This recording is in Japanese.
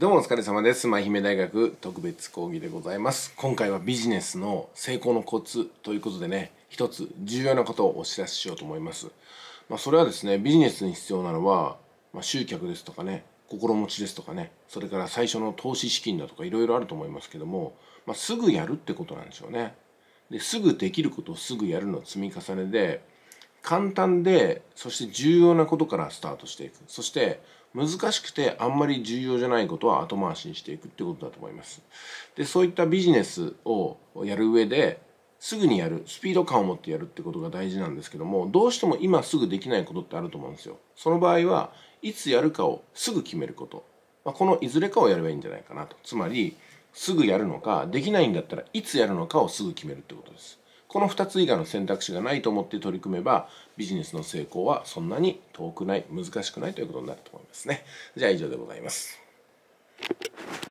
どうもお疲れ様です。舞姫大学特別講義でございます。今回はビジネスの成功のコツということでね、一つ重要なことをお知らせしようと思います。まあ、それはですね、ビジネスに必要なのは、まあ、集客ですとかね、心持ちですとかね、それから最初の投資資金だとかいろいろあると思いますけども、まあ、すぐやるってことなんでしょうね。で、すぐできることをすぐやるの積み重ねで、簡単でそして重要なことからスタートしていくそして難しくてあんまり重要じゃないことは後回しにしていくってことだと思いますでそういったビジネスをやる上ですぐにやるスピード感を持ってやるってことが大事なんですけどもどうしても今すぐできないことってあると思うんですよその場合はいつやるかをすぐ決めること、まあ、このいずれかをやればいいんじゃないかなとつまりすぐやるのかできないんだったらいつやるのかをすぐ決めるってことですこの2つ以外の選択肢がないと思って取り組めばビジネスの成功はそんなに遠くない難しくないということになると思いますねじゃあ以上でございます